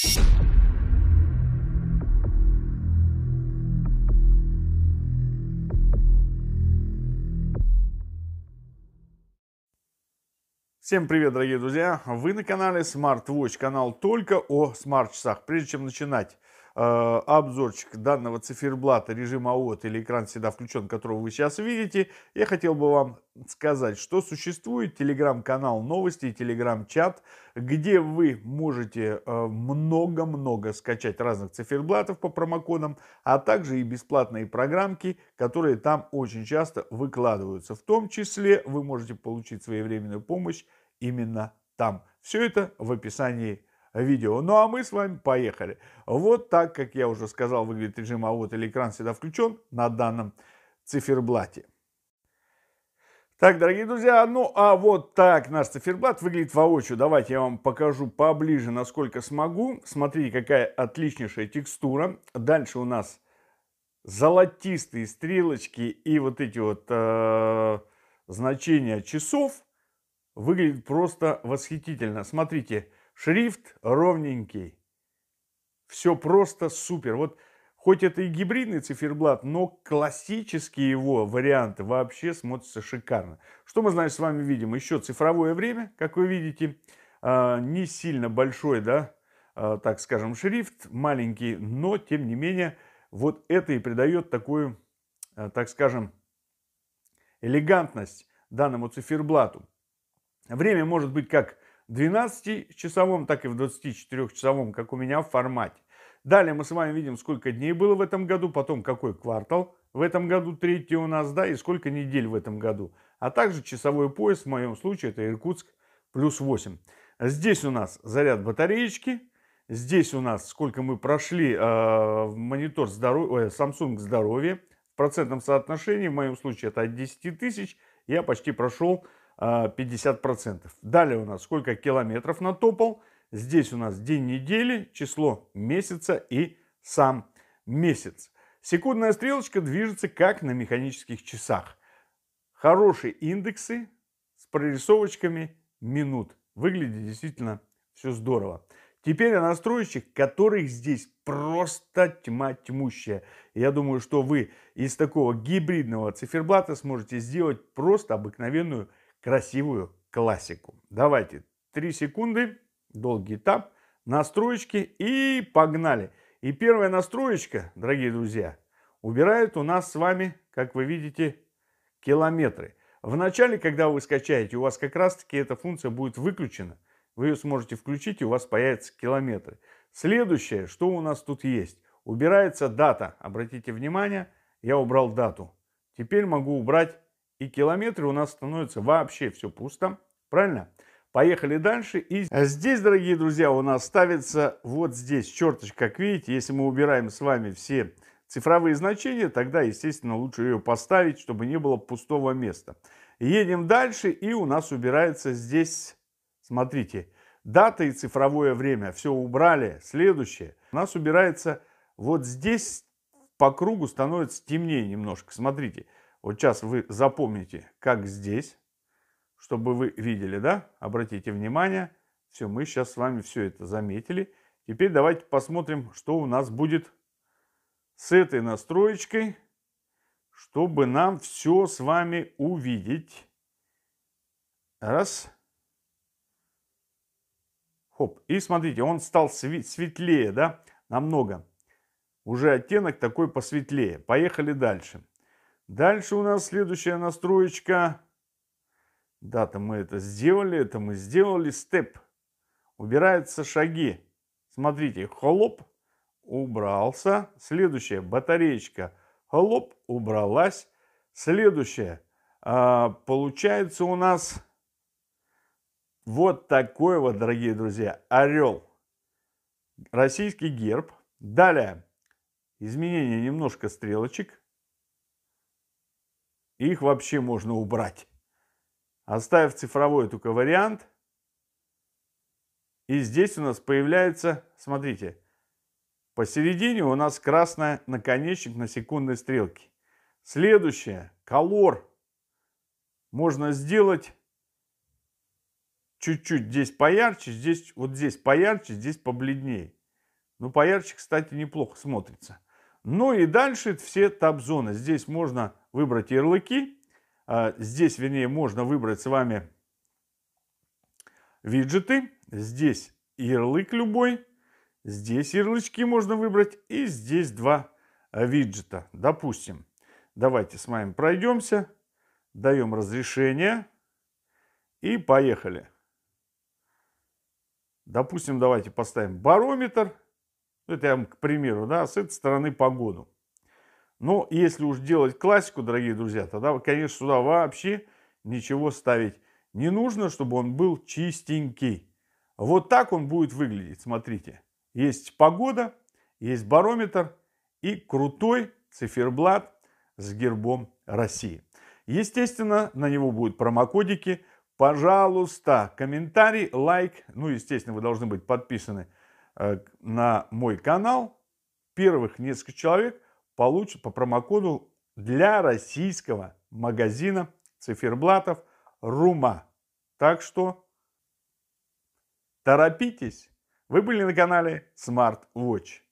Всем привет, дорогие друзья! Вы на канале Smart Watch, канал только о смарт-часах. Прежде чем начинать Э, обзорчик данного циферблата режима ОТ или экран всегда включен, которого вы сейчас видите, я хотел бы вам сказать, что существует телеграм-канал новости и телеграм-чат, где вы можете э, много-много скачать разных циферблатов по промокодам, а также и бесплатные программки, которые там очень часто выкладываются. В том числе вы можете получить своевременную помощь именно там. Все это в описании видео. Ну а мы с вами поехали. Вот так, как я уже сказал, выглядит режим AOT или экран всегда включен на данном циферблате. Так, дорогие друзья, ну а вот так наш циферблат выглядит воочию. Давайте я вам покажу поближе, насколько смогу. Смотрите, какая отличнейшая текстура. Дальше у нас золотистые стрелочки и вот эти вот э, значения часов. Выглядит просто восхитительно. Смотрите, Шрифт ровненький. Все просто супер. Вот хоть это и гибридный циферблат, но классические его варианты вообще смотрятся шикарно. Что мы, значит, с вами видим? Еще цифровое время, как вы видите, а, не сильно большой, да, а, так скажем, шрифт, маленький, но, тем не менее, вот это и придает такую, а, так скажем, элегантность данному циферблату. Время может быть как 12-часовом, так и в 24-часовом, как у меня, в формате. Далее мы с вами видим, сколько дней было в этом году, потом какой квартал в этом году, третий у нас, да, и сколько недель в этом году. А также часовой пояс, в моем случае, это Иркутск плюс 8. Здесь у нас заряд батареечки, здесь у нас сколько мы прошли э, монитор здоровья, э, Samsung здоровья в процентном соотношении, в моем случае это от 10 тысяч, я почти прошел 50%. А, Далее у нас сколько километров натопал. Здесь у нас день недели, число месяца и сам месяц. Секундная стрелочка движется как на механических часах. Хорошие индексы с прорисовочками минут. Выглядит действительно все здорово. Теперь о настройщиках, которых здесь просто тьма тьмущая. Я думаю, что вы из такого гибридного циферблата сможете сделать просто обыкновенную красивую классику. Давайте 3 секунды, долгий этап, настроечки и погнали. И первая настроечка, дорогие друзья, убирает у нас с вами, как вы видите, километры. В начале, когда вы скачаете, у вас как раз-таки эта функция будет выключена. Вы ее сможете включить, и у вас появятся километры. Следующее, что у нас тут есть. Убирается дата. Обратите внимание, я убрал дату. Теперь могу убрать и километры у нас становится вообще все пусто, правильно? Поехали дальше. И здесь, дорогие друзья, у нас ставится вот здесь черточка, как видите. Если мы убираем с вами все цифровые значения, тогда, естественно, лучше ее поставить, чтобы не было пустого места. Едем дальше, и у нас убирается здесь, смотрите, дата и цифровое время. Все убрали. Следующее. У нас убирается вот здесь по кругу становится темнее немножко. Смотрите, вот сейчас вы запомните, как здесь, чтобы вы видели, да? Обратите внимание. Все, мы сейчас с вами все это заметили. Теперь давайте посмотрим, что у нас будет с этой настроечкой, чтобы нам все с вами увидеть. Раз. Хоп. И смотрите, он стал светлее, да, намного. Уже оттенок такой посветлее. Поехали дальше. Дальше у нас следующая настроечка. Дата мы это сделали, это мы сделали. Степ. Убираются шаги. Смотрите, холоп убрался. Следующая батареечка. Холоп убралась. Следующая. А, получается у нас вот такой вот, дорогие друзья, орел. Российский герб. Далее. Изменение немножко стрелочек их вообще можно убрать. Оставив цифровой только вариант. И здесь у нас появляется, смотрите, посередине у нас красный наконечник на секундной стрелке. Следующее, колор. Можно сделать чуть-чуть здесь поярче, здесь вот здесь поярче, здесь побледнее. Ну, поярче, кстати, неплохо смотрится. Ну и дальше все таб-зоны. Здесь можно выбрать ярлыки. А, здесь, вернее, можно выбрать с вами виджеты. Здесь ярлык любой. Здесь ярлычки можно выбрать. И здесь два а, виджета. Допустим, давайте с вами пройдемся. Даем разрешение. И поехали. Допустим, давайте поставим барометр. Ну, это я вам, к примеру, да, с этой стороны погоду. Ну, если уж делать классику, дорогие друзья, тогда, конечно, сюда вообще ничего ставить не нужно, чтобы он был чистенький. Вот так он будет выглядеть, смотрите. Есть погода, есть барометр и крутой циферблат с гербом России. Естественно, на него будут промокодики. Пожалуйста, комментарий, лайк. Ну, естественно, вы должны быть подписаны э, на мой канал. Первых несколько человек – получит по промокоду для российского магазина циферблатов Рума. Так что торопитесь. Вы были на канале Smart Watch.